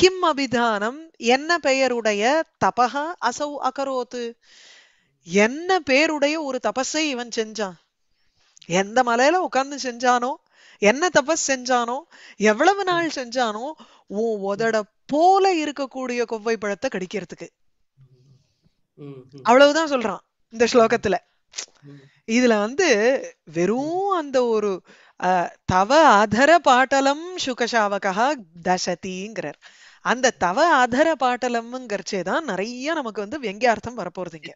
கிம் அபிதானம் என்ன பெயருடைய தபகா அசௌ அகரோத்து என்ன பேருடைய ஒரு தபஸை இவன் செஞ்சான் எந்த மலையில உட்கார்ந்து செஞ்சானோ என்ன தபஸ் செஞ்சானோ எவ்வளவு நாள் செஞ்சானோ உன் உதட போல இருக்கக்கூடிய கொவ்வை பழத்தை கடிக்கிறதுக்கு அவ்வளவுதான் சொல்றான் இந்த ஸ்லோகத்துல இதுல வந்து வெறும் அந்த ஒரு தவ அதர பாட்டலம் சுகசாவகா தசதிங்கிறார் அந்த தவ ஆதர பாட்டலம்ங்கிறச்சே தான் நிறைய நமக்கு வந்து வெங்கியார்த்தம் வரப்போறதுங்க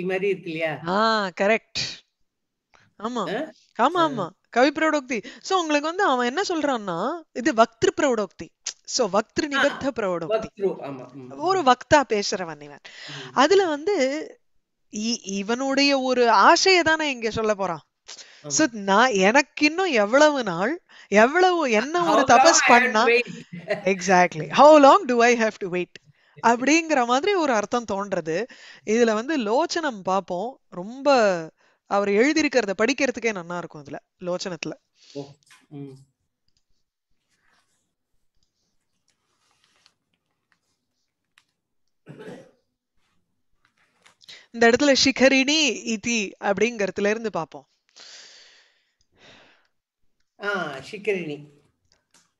இங்க கரெக்ட் உங்களுக்கு வந்து அவன் என்ன சொல்றான்னா இது பிரௌடோக்தி சோ பிரௌடோக்தி ஒரு பேசுறவன் இவன் அதுல வந்து இவனுடைய ஒரு ஆசையை தானே இங்க சொல்ல போறான் சோ நான் எனக்கு இன்னும் எவ்வளவு நாள் எவ்வளவு என்ன ஒரு தபஸ் பண்ணா exactly how long to I have to wait அப்படிங்கிற மாதிரி ஒரு அர்த்தம் தோன்றது இதுல வந்து லோச்சனம் பார்ப்போம் ரொம்ப அவர் எழுதியிருக்கிறத படிக்கிறதுக்கே நல்லா இருக்கும் இதுல லோச்சனத்துல இந்த இடத்துல ஷிகரிணி இதி அப்படிங்கறதுல இருந்து பார்ப்போம்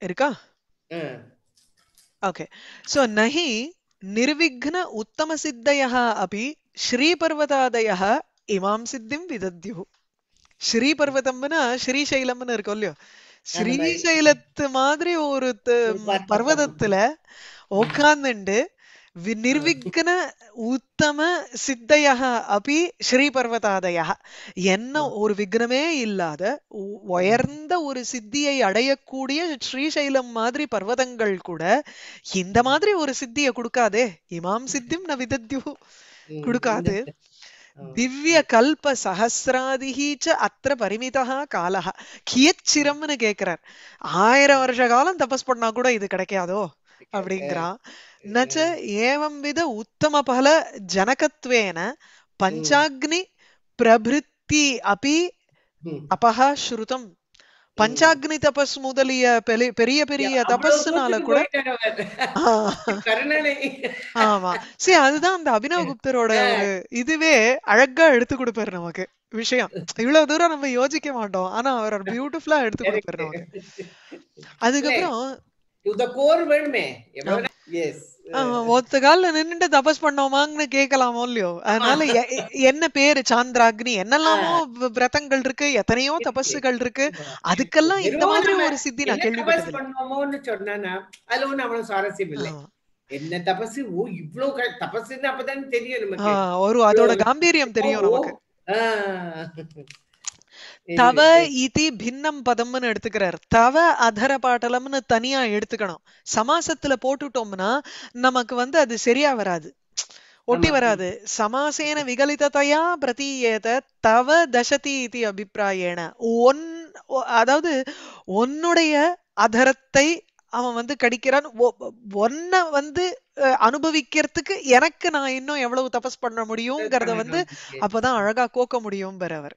இருக்கா ஓகே சோ நஹி நிர்விக்ன உத்தம சித்தயः अपि ஸ்ரீபர்வதாதயः இமாம் சித்திம் விதத்யு ஸ்ரீபர்வதம்னா ஸ்ரீசைலம்னு இருக்கும் இல்லையோ ஸ்ரீசைலத்து மாதிரி ஒரு பர்வதத்துல உட்கார்ந்துண்டு निर्विघ्न உத்தம சித்தையக அப்படி ஸ்ரீபர்வதாதய என்ன ஒரு விக்னமே இல்லாத உயர்ந்த ஒரு சித்தியை அடையக்கூடிய ஸ்ரீசைலம் மாதிரி பர்வதங்கள் கூட இந்த மாதிரி ஒரு சித்தியை கொடுக்காதே இமாம் சித்திம் ந விதத்யு கொடுக்காது திவ்ய கல்ப சஹசிராதிகீச்ச அத்த பரிமிதா காலஹா கியச்சிரம்னு கேட்கிறார் ஆயிரம் வருஷ காலம் தபஸ் பண்ணா கூட இது கிடைக்காதோ அப்படிங்கிறான் நச்ச வித உத்தம பல ஜனகத்வேன பஞ்சாக்னி பிரபிருத்தி அப்பி அபஹா ஸ்ருதம் பஞ்சாக்னி தபஸ் முதலிய பெரிய பெரிய தபஸ்னால கூட ஆமா சரி அதுதான் அந்த அபினவ் குப்தரோட இதுவே அழகா எடுத்து கொடுப்பாரு நமக்கு விஷயம் இவ்வளவு தூரம் நம்ம யோசிக்க மாட்டோம் ஆனா அவர் பியூட்டிஃபுல்லா எடுத்து கொடுப்பாரு நமக்கு அதுக்கப்புறம் கால நின்னுட்டு தபஸ் கேட்கலாமோ இல்லையோ அதனால என்ன பேரு சாந்திராக்னி என்னெல்லாமோ விரதங்கள் இருக்கு எத்தனையோ தபஸுகள் இருக்கு அதுக்கெல்லாம் இந்த மாதிரி ஒரு சித்தி நான் கேள்விப்பட்டது சுவாரஸ்யம் என்ன தபசு ஓ இவ்வளவு தபசுன்னு அப்பதான் தெரியும் ஒரு அதோட காம்பீரியம் தெரியும் நமக்கு தவ இதி பின்னம் பதம்னு எடுத்துக்கிறார் தவ அதர பாட்டலம்னு தனியா எடுத்துக்கணும் சமாசத்துல போட்டுட்டோம்னா நமக்கு வந்து அது சரியா வராது ஒட்டி வராது சமாசேன விகலிதத்தையா பிரதீயேத தவ தசதி இது அபிப்பிராயேன ஒன் அதாவது உன்னுடைய அதரத்தை அவன் வந்து கடிக்கிறான் ஒன்ன வந்து அனுபவிக்கிறதுக்கு எனக்கு நான் இன்னும் எவ்வளவு தபஸ் பண்ண முடியுங்கிறத வந்து அப்பதான் அழகா கோக்க முடியும் அவர்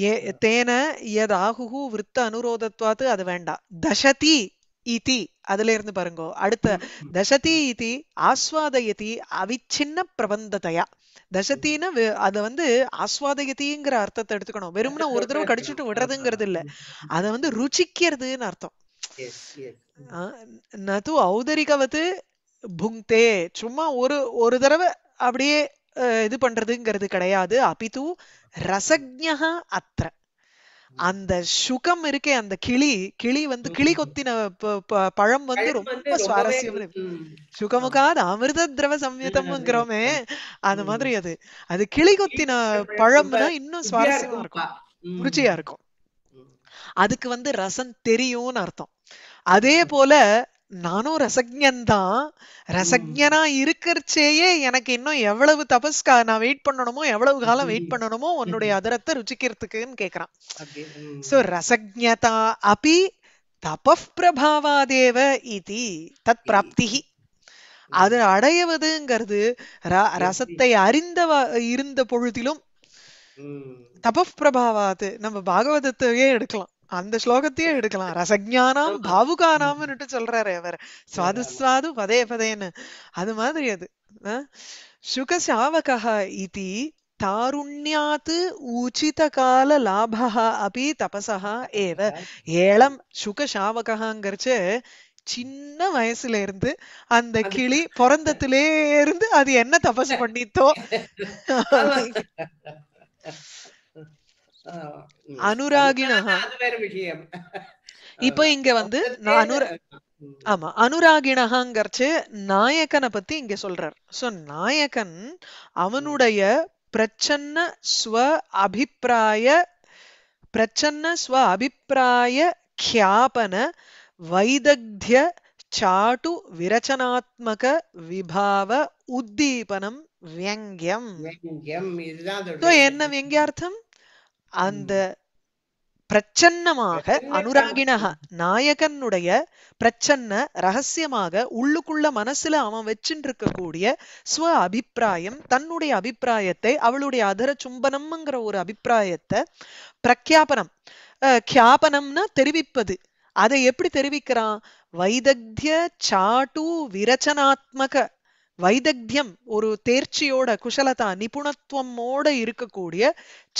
ஏ தேன யதாகுகு விருத்த அனுரோதத்வாத்து அது வேண்டாம் தசதி இதி அதுல இருந்து பாருங்கோ அடுத்த தசதி இதி ஆஸ்வாதயதி அவிச்சின்ன பிரபந்ததையா தசத்தின்னு அதை வந்து ஆஸ்வாதயத்திங்கிற அர்த்தத்தை எடுத்துக்கணும் வெறும்னா ஒரு தடவை கடிச்சுட்டு விடுறதுங்கிறது இல்ல அதை வந்து ருச்சிக்கிறதுன்னு அர்த்தம் நது ஔதரிகவது புங்தே சும்மா ஒரு ஒரு தடவை அப்படியே இது பண்றதுங்கிறது கிடையாது அபிது ரசக்ஞா அத்திர அந்த சுகம் இருக்கே அந்த கிளி கிளி வந்து கிளி கொத்தின பழம் வந்து ரொம்ப சுவாரஸ்யம் சுகமுகாத அமிர்த திரவ சம்யுதம்ங்கிறோமே அந்த மாதிரி அது அது கிளி கொத்தின பழம்னா இன்னும் சுவாரஸ்யமா இருக்கும் ருச்சியா இருக்கும் அதுக்கு வந்து ரசம் தெரியும்னு அர்த்தம் அதே போல நானும் ரசஜன்தான் ரசஜனா இருக்கிறச்சேயே எனக்கு இன்னும் எவ்வளவு தபஸ்கா நான் வெயிட் பண்ணணுமோ எவ்வளவு காலம் வெயிட் பண்ணணுமோ உன்னுடைய அதரத்தை ருச்சிக்கிறதுக்குன்னு கேக்குறான் சோ ரசஜதா அபி தபிரபாவாதேவ இதி தத் பிராப்தி அது அடையவதுங்கிறது ரசத்தை அறிந்த இருந்த பொழுதிலும் தபப் பிரபாவாது நம்ம பாகவதத்தையே எடுக்கலாம் அந்த ஸ்லோகத்தையே எடுக்கலாம் ரசஜானாம் பாவுகானாம்னுட்டு சொல்றாரு அவர் சுவாது சுவாது பதே பதேன்னு அது மாதிரி அது சாவகா இது உச்சித உச்சிதகால லாபா அப்படி தபசா ஏவ சுக சாவகாங்கிறச்சு சின்ன வயசுல இருந்து அந்த கிளி பிறந்தத்திலே இருந்து அது என்ன தபசு பண்ணித்தோ அனுராகிணா அது வேற விஷயம் இப்ப இங்க வந்து அனுர ஆமா அனுராகிணகாங்கிறச்சு நாயகனை பத்தி இங்க சொல்றார் சோ நாயகன் அவனுடைய பிரச்சன்ன ஸ்வ அபிப்பிராய பிரச்சன்ன ஸ்வ அபிப்பிராய கியாபன வைதக்திய சாட்டு விரச்சனாத்மக விபாவ உத்தீபனம் வியங்கியம் என்ன வியங்கியார்த்தம் அந்த பிரச்சன்னமாக அனுராகினக நாயகனுடைய பிரச்சன்ன ரகசியமாக உள்ளுக்குள்ள மனசுல அவன் வச்சுட்டு இருக்கக்கூடிய ஸ்வ அபிப்பிராயம் தன்னுடைய அபிப்பிராயத்தை அவளுடைய அதர சும்பனம்ங்கிற ஒரு அபிப்பிராயத்தை பிரக்யாபனம் கியாபனம்னா தெரிவிப்பது அதை எப்படி தெரிவிக்கிறான் வைதக்திய சாட்டு விரச்சனாத்மக வைதக்தியம் ஒரு தேர்ச்சியோட குஷலதா நிபுணத்துவமோட இருக்கக்கூடிய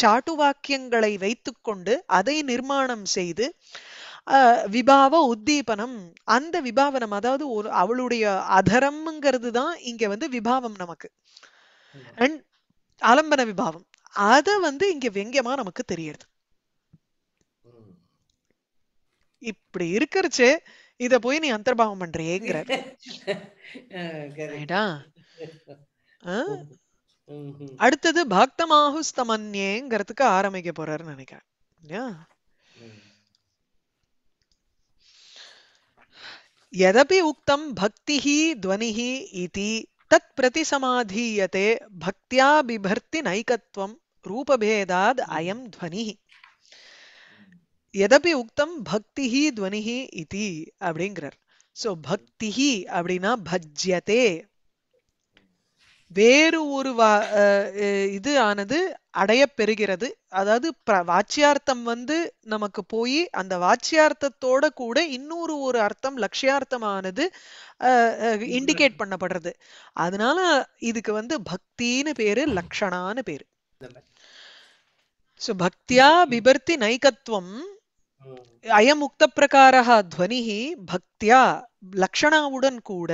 சாட்டு வாக்கியங்களை வைத்துக்கொண்டு அதை நிர்மாணம் செய்து விபாவ உத்தீபனம் அந்த விபாவனம் அதாவது ஒரு அவளுடைய அதரம்ங்கிறது தான் இங்க வந்து விபாவம் நமக்கு அண்ட் அலம்பன விபாவம் அத வந்து இங்க வெங்கியமா நமக்கு தெரியுது இப்படி இருக்கிறச்சு ఇది పుని అంతర్ భావమంట్రే ఏంగ్ర గారు కదా ఆ ఆ అర్థతది భక్తమహోస్తుమన్యేం గర్తుకారమైపోరరునినికే ఆ ఎరబి ఉక్తం భక్తిహి ధ్వనిహి ఇతి తత్ ప్రతి సమాధియతే భక్త్యా విభర్తి నైకత్వం రూపవేదాద్ అయం ధ్వనిహి எதபி உக்தம் பக்திஹி துவனிஹி இதி அப்படிங்கிறார் ஸோ பக்திஹி அப்படின்னா பஜ்யதே வேறு ஒரு வா இது ஆனது அடைய பெறுகிறது அதாவது வாச்சியார்த்தம் வந்து நமக்கு போய் அந்த வாச்சியார்த்தத்தோட கூட இன்னொரு ஒரு அர்த்தம் லட்சியார்த்தமானது இண்டிகேட் பண்ணப்படுறது அதனால இதுக்கு வந்து பக்தின்னு பேரு லக்ஷணான்னு பேரு ஸோ பக்தியா விபர்த்தி நைகத்துவம் அயமுக்த பிரகாரா துவனி பக்தியா லக்ஷணாவுடன் கூட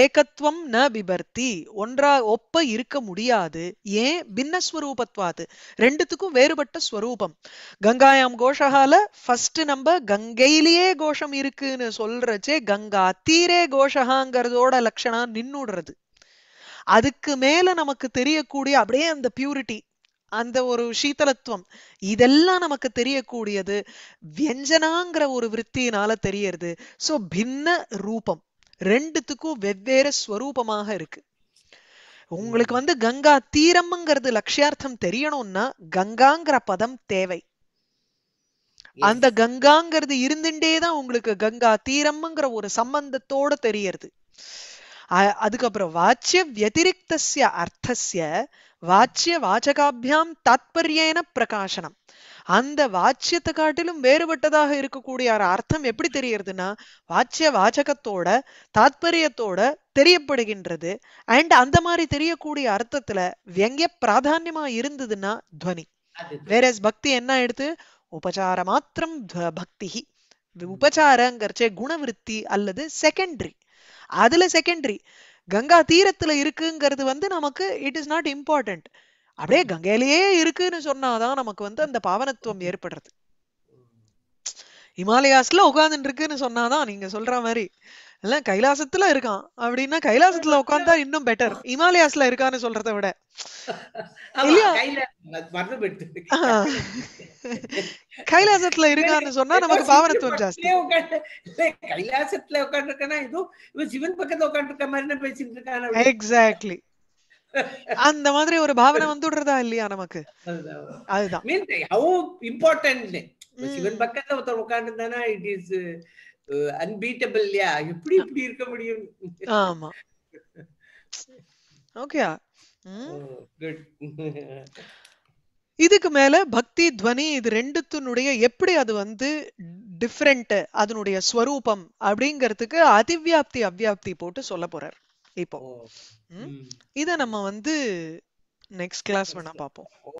ஏகத்துவம் ந பிபர்த்தி ஒன்றா ஒப்ப இருக்க முடியாது ஏன் பின்ன ஸ்வரூபத்வாத்து ரெண்டுத்துக்கும் வேறுபட்ட ஸ்வரூபம் கங்காயாம் கோஷகால ஃபர்ஸ்ட் நம்ம கங்கையிலேயே கோஷம் இருக்குன்னு சொல்றச்சே கங்கா தீரே கோஷகாங்கிறதோட லக்ஷணா நின்னுடுறது அதுக்கு மேல நமக்கு தெரியக்கூடிய அப்படியே அந்த பியூரிட்டி அந்த ஒரு சீத்தலத்துவம் இதெல்லாம் நமக்கு தெரியக்கூடியது வியஞ்சனாங்கிற ஒரு விற்த்தியினால தெரியறது சோ பின்ன ரூபம் ரெண்டுத்துக்கும் வெவ்வேறு ஸ்வரூபமாக இருக்கு உங்களுக்கு வந்து கங்கா தீரம்ங்கிறது லட்சியார்த்தம் தெரியணும்னா கங்காங்கிற பதம் தேவை அந்த கங்காங்கிறது இருந்துட்டே தான் உங்களுக்கு கங்கா தீரம்ங்கிற ஒரு சம்பந்தத்தோட தெரியறது அதுக்கப்புறம் வாச்சிய வத்திரிக்தசிய அர்த்தசிய வாச்சிய வாச்சகாபியாம் தாத்பரியேன பிரகாசனம் அந்த வாச்சியத்தை காட்டிலும் வேறுபட்டதாக இருக்கக்கூடிய ஒரு அர்த்தம் எப்படி தெரியறதுன்னா வாச்சிய வாச்சகத்தோட தாத்பரியத்தோட தெரியப்படுகின்றது அண்ட் அந்த மாதிரி தெரியக்கூடிய அர்த்தத்துல வெங்கிய பிராதானியமா இருந்ததுன்னா துவனி வேற பக்தி என்ன எடுத்து உபச்சார மாத்திரம் பக்தி உபச்சாரங்கிறச்சே குணவருத்தி அல்லது செகண்டரி அதுல செகண்டரி கங்கா தீரத்துல இருக்குங்கிறது வந்து நமக்கு இட் இஸ் நாட் இம்பார்ட்டன்ட் அப்படியே கங்கையிலேயே இருக்குன்னு சொன்னாதான் நமக்கு வந்து அந்த பாவனத்துவம் ஏற்படுறது இமாலயாஸ்ல உட்காந்துட்டு இருக்குன்னு சொன்னாதான் நீங்க சொல்ற மாதிரி எல்லாம் கைலாசத்துல இருக்கான் அப்படின்னா கைலாசத்துல உட்கார்ந்தா இன்னும் பெட்டர் இமாலயாஸ்ல இருக்கான்னு சொல்றத விட கைலாசத்துல இருக்கான்னு சொன்னா நமக்கு பாவனத்துவம் ஜாஸ்தி கைலாசத்துல உட்காந்துருக்கா ஏதோ இவன் சிவன் பக்கத்துல உட்காந்துருக்க மாதிரி பேசிட்டு இருக்கான் எக்ஸாக்ட்லி அந்த மாதிரி ஒரு பாவனை வந்துடுறதா இல்லையா நமக்கு அதுதான் மீன் ஹவு இம்பார்ட்டன்ட் சிவன் பக்கத்துல ஒருத்தர் உட்காந்துருந்தானா இட் இஸ் அன்பீட்டபிள் இல்லையா எப்படி இப்படி இருக்க முடியும் ஆமா ஓகே இதுக்கு மேல பக்தி துவனி இது ரெண்டுத்தினுடைய எப்படி அது வந்து டிஃப்ரெண்ட் அதனுடைய ஸ்வரூபம் அப்படிங்கிறதுக்கு அதிவியாப்தி அவ்வியாப்தி போட்டு சொல்ல போறார் இப்போ இதை நம்ம வந்து நெக்ஸ்ட் கிளாஸ் வேணா பார்ப்போம்